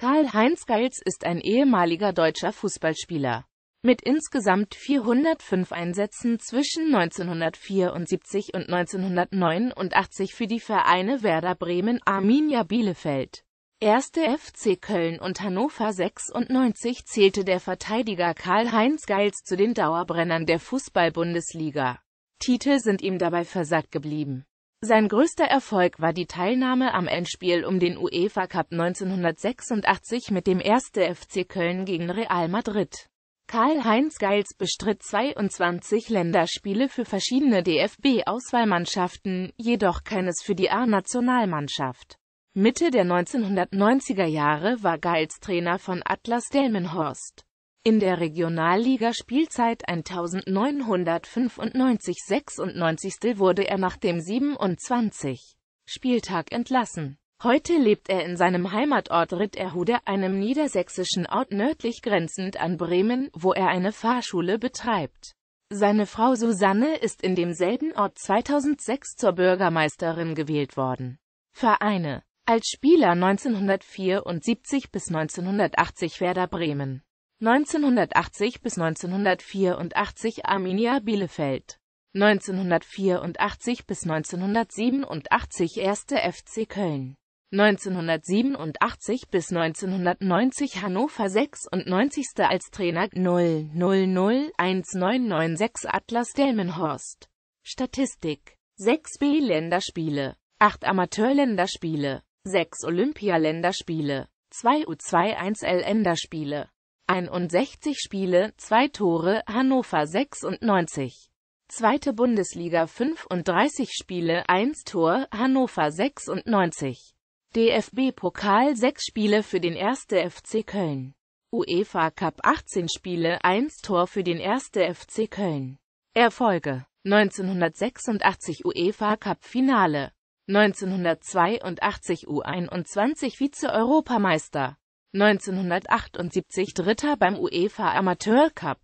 Karl-Heinz Geils ist ein ehemaliger deutscher Fußballspieler. Mit insgesamt 405 Einsätzen zwischen 1974 und 1989 für die Vereine Werder Bremen, Arminia Bielefeld, Erste FC Köln und Hannover 96 zählte der Verteidiger Karl-Heinz Geils zu den Dauerbrennern der Fußball-Bundesliga. Titel sind ihm dabei versagt geblieben. Sein größter Erfolg war die Teilnahme am Endspiel um den UEFA Cup 1986 mit dem 1. FC Köln gegen Real Madrid. Karl-Heinz Geils bestritt 22 Länderspiele für verschiedene DFB-Auswahlmannschaften, jedoch keines für die A-Nationalmannschaft. Mitte der 1990er Jahre war Geils Trainer von Atlas Delmenhorst. In der Regionalligaspielzeit 1995-96 wurde er nach dem 27. Spieltag entlassen. Heute lebt er in seinem Heimatort Ritterhude, einem niedersächsischen Ort nördlich grenzend an Bremen, wo er eine Fahrschule betreibt. Seine Frau Susanne ist in demselben Ort 2006 zur Bürgermeisterin gewählt worden. Vereine Als Spieler 1974 bis 1980 Werder Bremen 1980 bis 1984 Arminia Bielefeld 1984 bis 1987 Erste FC Köln 1987 bis 1990 Hannover 96. als Trainer 0001996 Atlas Delmenhorst Statistik 6 B-Länderspiele 8 Amateurländerspiele 6 Olympialänderspiele 2 U21L-Länderspiele 61 Spiele, 2 Tore, Hannover 96. Zweite Bundesliga 35 Spiele, 1 Tor, Hannover 96. DFB-Pokal 6 Spiele für den 1. FC Köln. UEFA Cup 18 Spiele, 1 Tor für den 1. FC Köln. Erfolge 1986 UEFA Cup Finale 1982 U21 Vize-Europameister 1978 Dritter beim UEFA Amateur Cup